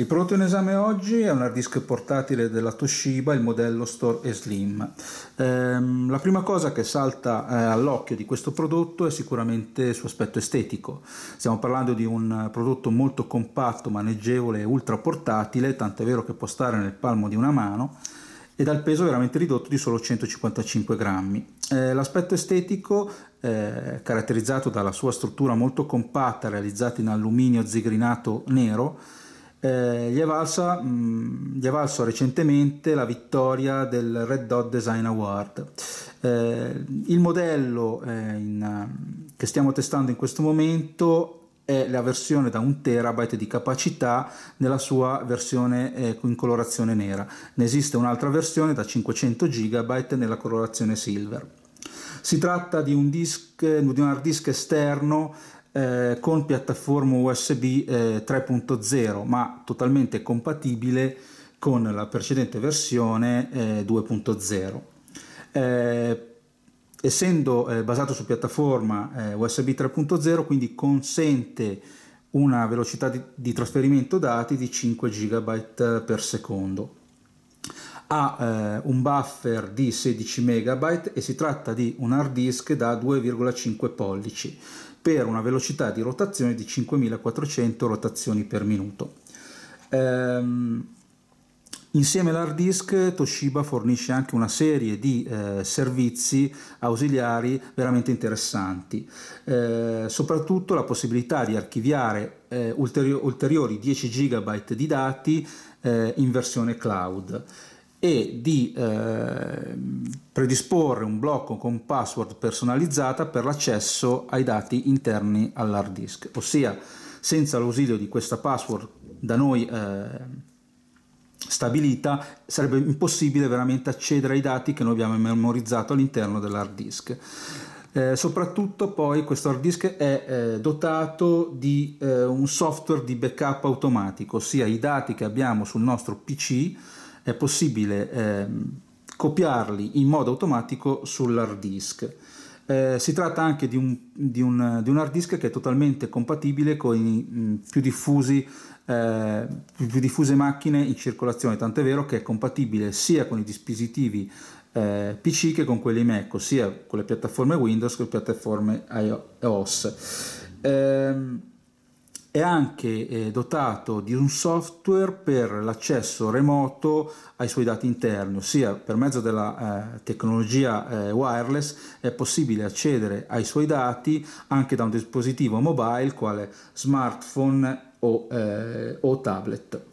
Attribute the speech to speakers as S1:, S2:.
S1: Il prodotto in esame oggi è un hard disk portatile della Toshiba, il modello Store Slim. Ehm, la prima cosa che salta eh, all'occhio di questo prodotto è sicuramente il suo aspetto estetico. Stiamo parlando di un prodotto molto compatto, maneggevole e ultra portatile, tanto è vero che può stare nel palmo di una mano e dal peso veramente ridotto di solo 155 grammi. Eh, l'aspetto estetico eh, caratterizzato dalla sua struttura molto compatta realizzata in alluminio zigrinato nero eh, gli, è valsa, mh, mm, gli, è valso recentemente la vittoria del Red Dot Design Award. Eh, il modello eh, in, mm, che stiamo testando in questo momento è la versione da 1 terabyte di capacità nella sua versione eh, in colorazione nera. Ne esiste un'altra versione da 500 GB nella colorazione silver. Si tratta di un, disc, di un hard disk esterno eh, con piattaforma USB eh, 3.0 ma totalmente compatibile con la precedente versione 2.0 eh, eh, essendo basato su piattaforma USB 3.0 quindi consente una velocità di, di trasferimento dati di 5 GB per secondo ha eh, un buffer di 16 MB e si tratta di un hard disk da 2,5 pollici per una velocità di rotazione di 5400 rotazioni per minuto. Ehm, insieme all'hard disk Toshiba fornisce anche una serie di eh, servizi ausiliari veramente interessanti, ehm, soprattutto la possibilità di archiviare eh, ulteriori 10 GB di dati eh, in versione cloud e di eh, predisporre un blocco con password personalizzata per l'accesso ai dati interni all'hard disk, ossia senza l'ausilio di questa password da noi eh, stabilita sarebbe impossibile veramente accedere ai dati che noi abbiamo memorizzato all'interno dell'hard disk. Eh, soprattutto poi questo hard disk è eh, dotato di eh, un software di backup automatico, ossia i dati che abbiamo sul nostro PC è possibile eh, copiarli in modo automatico sull'hard disk. Eh, si tratta anche di un, di, un, di un, hard disk che è totalmente compatibile con i mh, mm, più, diffusi, eh, più diffuse macchine in circolazione, tant'è vero che è compatibile sia con i dispositivi eh, PC che con quelli Mac, ossia con le piattaforme Windows che le piattaforme iOS. Ehm, è anche eh, dotato di un software per l'accesso remoto ai suoi dati interni, ossia per mezzo della eh, tecnologia eh, wireless è possibile accedere ai suoi dati anche da un dispositivo mobile quale smartphone o, eh, o tablet.